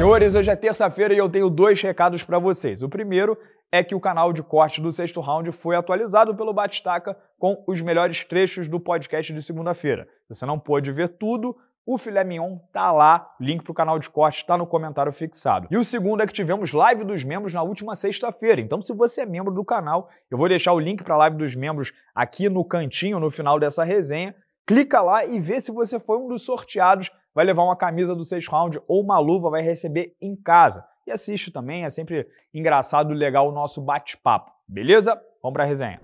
Senhores, hoje é terça-feira e eu tenho dois recados para vocês. O primeiro é que o canal de corte do sexto round foi atualizado pelo Batistaca com os melhores trechos do podcast de segunda-feira. Se você não pôde ver tudo, o filé mignon tá lá, link pro canal de corte está no comentário fixado. E o segundo é que tivemos live dos membros na última sexta-feira. Então, se você é membro do canal, eu vou deixar o link para a live dos membros aqui no cantinho no final dessa resenha. Clica lá e vê se você foi um dos sorteados vai levar uma camisa do sexto round ou uma luva, vai receber em casa. E assiste também, é sempre engraçado e legal o nosso bate-papo. Beleza? Vamos para a resenha.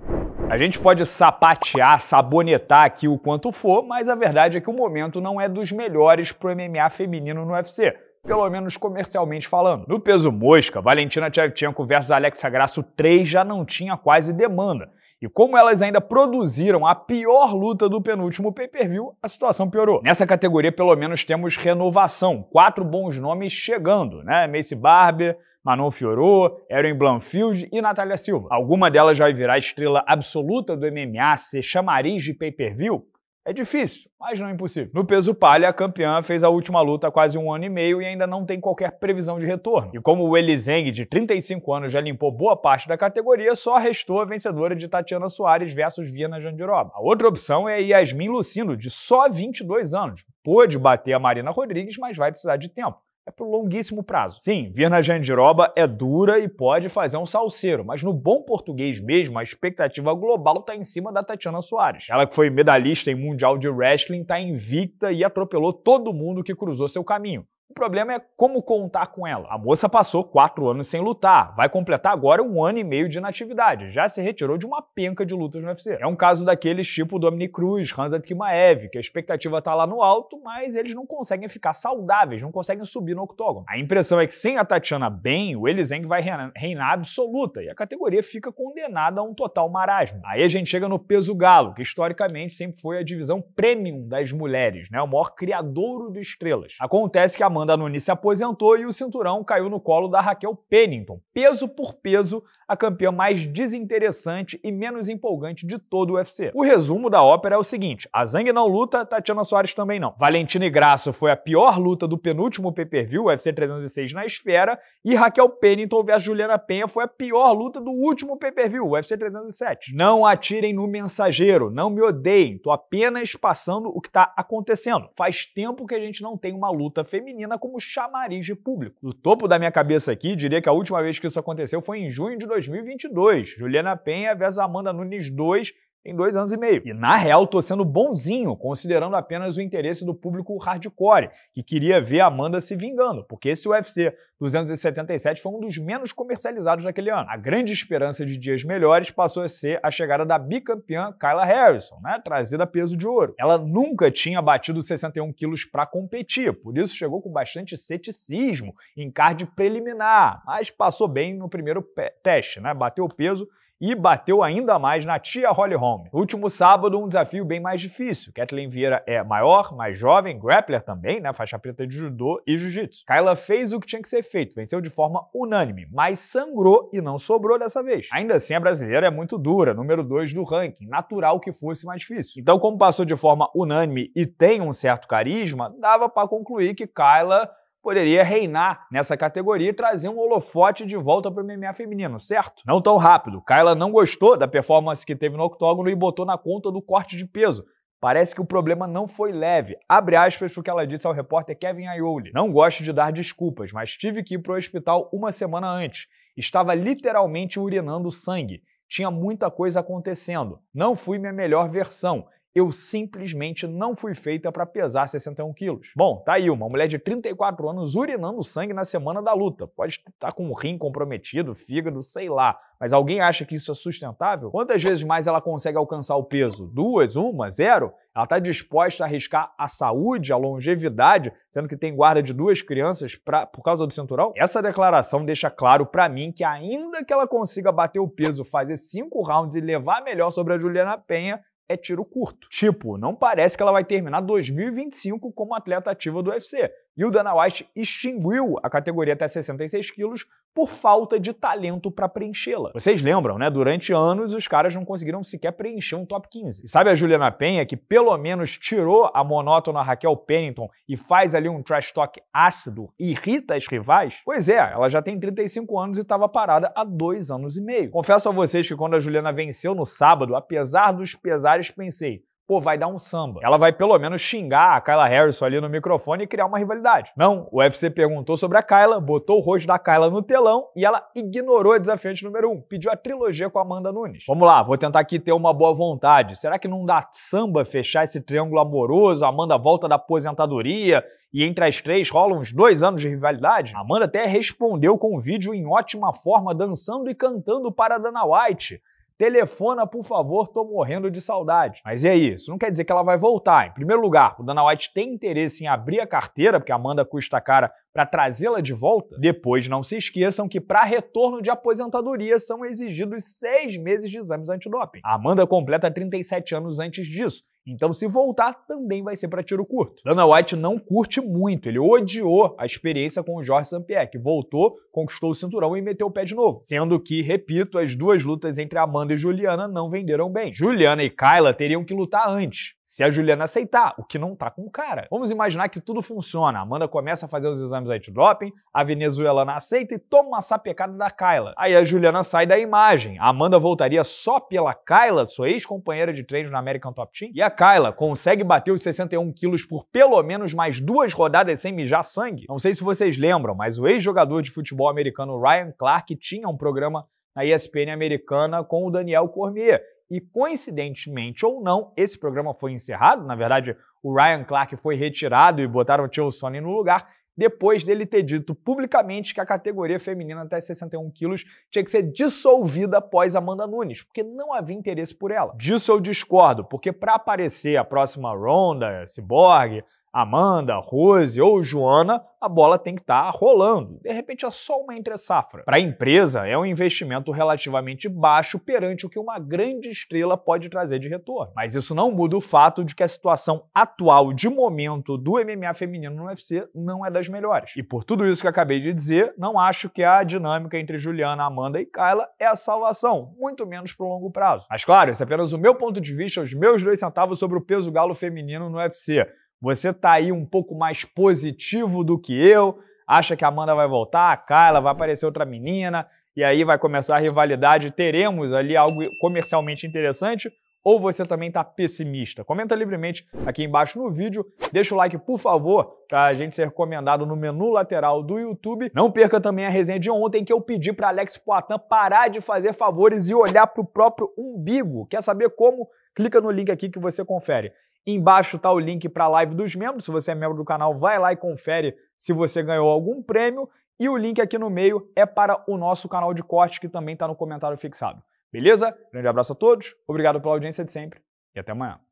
A gente pode sapatear, sabonetar aqui o quanto for, mas a verdade é que o momento não é dos melhores pro MMA feminino no UFC. Pelo menos comercialmente falando. No peso mosca, Valentina Tchevchenko versus Alexa Grasso 3 já não tinha quase demanda. E como elas ainda produziram a pior luta do penúltimo pay-per-view, a situação piorou. Nessa categoria, pelo menos, temos renovação. Quatro bons nomes chegando, né? Macy Barber, Manon Fiorot, Erin Blanfield e Natália Silva. Alguma delas vai virar estrela absoluta do MMA, ser chamariz de pay-per-view? É difícil, mas não é impossível. No peso palha, a campeã fez a última luta há quase um ano e meio e ainda não tem qualquer previsão de retorno. E como o Elizeng, de 35 anos, já limpou boa parte da categoria, só restou a vencedora de Tatiana Soares versus Viana Jandiroba. A outra opção é Yasmin Lucino, de só 22 anos. Pôde bater a Marina Rodrigues, mas vai precisar de tempo é pro longuíssimo prazo. Sim, vir na jandiroba é dura e pode fazer um salseiro, mas no bom português mesmo, a expectativa global está em cima da Tatiana Soares. Ela que foi medalhista em Mundial de Wrestling, está invicta e atropelou todo mundo que cruzou seu caminho. O problema é como contar com ela. A moça passou quatro anos sem lutar, vai completar agora um ano e meio de inatividade, já se retirou de uma penca de lutas no UFC. É um caso daqueles tipo Dominic Cruz, Hansa Kimaev, que a expectativa tá lá no alto, mas eles não conseguem ficar saudáveis, não conseguem subir no octógono. A impressão é que sem a Tatiana bem, o Elizeng vai reinar absoluta e a categoria fica condenada a um total marasmo. Aí a gente chega no peso galo, que historicamente sempre foi a divisão premium das mulheres, né? O maior criadouro de estrelas. Acontece que a Amanda Nunes se aposentou e o cinturão caiu no colo da Raquel Pennington. Peso por peso, a campeã mais desinteressante e menos empolgante de todo o UFC. O resumo da ópera é o seguinte: a Zang não luta, Tatiana Soares também não. Valentina Grasso foi a pior luta do penúltimo pay-per-view, UFC 306 na esfera, e Raquel Pennington vs Juliana Penha foi a pior luta do último pay-per-view, UFC 307. Não atirem no mensageiro, não me odeiem, tô apenas passando o que tá acontecendo. Faz tempo que a gente não tem uma luta feminina como chamariz de público. Do topo da minha cabeça aqui, diria que a última vez que isso aconteceu foi em junho de 2022, Juliana Penha versus Amanda Nunes 2 em dois anos e meio. E na real, tô sendo bonzinho, considerando apenas o interesse do público hardcore, que queria ver a Amanda se vingando, porque esse UFC 277 foi um dos menos comercializados naquele ano. A grande esperança de dias melhores passou a ser a chegada da bicampeã Kyla Harrison, né, trazida a peso de ouro. Ela nunca tinha batido 61 quilos para competir, por isso chegou com bastante ceticismo em card preliminar, mas passou bem no primeiro teste, né, bateu o peso e bateu ainda mais na tia Holly Holm. No último sábado, um desafio bem mais difícil. Kathleen Vieira é maior, mais jovem, grappler também, né? Faixa preta de judô e jiu-jitsu. Kyla fez o que tinha que ser feito, venceu de forma unânime, mas sangrou e não sobrou dessa vez. Ainda assim, a brasileira é muito dura, número 2 do ranking, natural que fosse mais difícil. Então, como passou de forma unânime e tem um certo carisma, dava para concluir que Kyla poderia reinar nessa categoria e trazer um holofote de volta para o MMA feminino, certo? Não tão rápido. Kyla não gostou da performance que teve no octógono e botou na conta do corte de peso. Parece que o problema não foi leve. Abre aspas para o que ela disse ao repórter Kevin Aioli. Não gosto de dar desculpas, mas tive que ir para o hospital uma semana antes. Estava literalmente urinando sangue. Tinha muita coisa acontecendo. Não fui minha melhor versão. Eu simplesmente não fui feita para pesar 61 quilos. Bom, tá aí, uma mulher de 34 anos urinando sangue na semana da luta. Pode estar com o rim comprometido, fígado, sei lá. Mas alguém acha que isso é sustentável? Quantas vezes mais ela consegue alcançar o peso? Duas, uma, zero? Ela está disposta a arriscar a saúde, a longevidade, sendo que tem guarda de duas crianças pra, por causa do cinturão? Essa declaração deixa claro para mim que ainda que ela consiga bater o peso, fazer cinco rounds e levar melhor sobre a Juliana Penha, é tiro curto. Tipo, não parece que ela vai terminar 2025 como atleta ativa do UFC. E o Dana White extinguiu a categoria até 66 quilos por falta de talento para preenchê-la. Vocês lembram, né? Durante anos os caras não conseguiram sequer preencher um top 15. E sabe a Juliana Penha, que pelo menos tirou a monótona Raquel Pennington e faz ali um trash talk ácido e irrita as rivais? Pois é, ela já tem 35 anos e estava parada há dois anos e meio. Confesso a vocês que quando a Juliana venceu no sábado, apesar dos pesares, pensei pô, vai dar um samba. Ela vai pelo menos xingar a Kyla Harrison ali no microfone e criar uma rivalidade. Não, o UFC perguntou sobre a Kyla, botou o rosto da Kyla no telão e ela ignorou a desafiante número 1, um, pediu a trilogia com a Amanda Nunes. Vamos lá, vou tentar aqui ter uma boa vontade. Será que não dá samba fechar esse triângulo amoroso? A Amanda volta da aposentadoria e entre as três rolam uns dois anos de rivalidade? A Amanda até respondeu com um vídeo em ótima forma, dançando e cantando para Dana White. Telefona, por favor, tô morrendo de saudade. Mas é Isso não quer dizer que ela vai voltar. Em primeiro lugar, o Dana White tem interesse em abrir a carteira, porque a Amanda custa cara para trazê-la de volta. Depois, não se esqueçam que para retorno de aposentadoria são exigidos seis meses de exames antidoping. A Amanda completa 37 anos antes disso então, se voltar, também vai ser para tiro curto. Dana White não curte muito, ele odiou a experiência com o Jorge Sampier, que voltou, conquistou o cinturão e meteu o pé de novo. Sendo que, repito, as duas lutas entre Amanda e Juliana não venderam bem. Juliana e Kyla teriam que lutar antes. Se a Juliana aceitar, o que não tá com o cara. Vamos imaginar que tudo funciona. A Amanda começa a fazer os exames anti-doping, a venezuelana aceita e toma uma sapecada da Kyla. Aí a Juliana sai da imagem. A Amanda voltaria só pela Kyla, sua ex-companheira de treino na American Top Team? E a Kyla consegue bater os 61 quilos por pelo menos mais duas rodadas sem mijar sangue? Não sei se vocês lembram, mas o ex-jogador de futebol americano Ryan Clark tinha um programa na ESPN americana com o Daniel Cormier. E coincidentemente ou não, esse programa foi encerrado. Na verdade, o Ryan Clark foi retirado e botaram o Tio Sony no lugar depois dele ter dito publicamente que a categoria feminina até 61 quilos tinha que ser dissolvida após Amanda Nunes, porque não havia interesse por ela. Disso eu discordo, porque para aparecer a próxima Ronda, Cyborg, Amanda, Rose ou Joana, a bola tem que estar tá rolando. De repente é só uma entre safra. Para a empresa, é um investimento relativamente baixo perante o que uma grande estrela pode trazer de retorno. Mas isso não muda o fato de que a situação atual de momento do MMA feminino no UFC não é das melhores. E por tudo isso que acabei de dizer, não acho que a dinâmica entre Juliana, Amanda e Kyla é a salvação, muito menos para o longo prazo. Mas claro, esse é apenas o meu ponto de vista, os meus dois centavos sobre o peso galo feminino no UFC. Você tá aí um pouco mais positivo do que eu, acha que a Amanda vai voltar, a Carla, vai aparecer outra menina, e aí vai começar a rivalidade, teremos ali algo comercialmente interessante, ou você também tá pessimista? Comenta livremente aqui embaixo no vídeo, deixa o like por favor para a gente ser recomendado no menu lateral do YouTube. Não perca também a resenha de ontem que eu pedi para Alex Poitin parar de fazer favores e olhar pro próprio umbigo. Quer saber como? Clica no link aqui que você confere. Embaixo está o link para a live dos membros. Se você é membro do canal, vai lá e confere se você ganhou algum prêmio. E o link aqui no meio é para o nosso canal de corte, que também está no comentário fixado. Beleza? Grande abraço a todos, obrigado pela audiência de sempre e até amanhã.